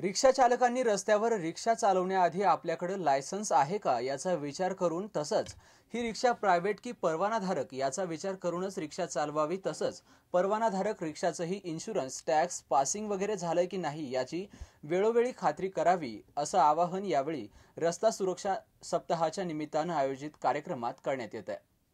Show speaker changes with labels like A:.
A: रिक्षा चालकांनी रस्त्यावर रिक्षा चालवण्याआधी आपल्याकडे लायसन्स आहे का याचा विचार करून तसंच ही रिक्षा प्रायव्हेट की परवानाधारक याचा विचार करूनच रिक्षा चालवावी तसंच परवानाधारक रिक्षाचंही इन्शुरन्स टॅक्स पासिंग वगैरे झालंय की नाही याची वेळोवेळी खात्री करावी असं आवाहन यावेळी रस्ता सुरक्षा सप्ताहाच्या निमित्तानं आयोजित कार्यक्रमात करण्यात येत आहे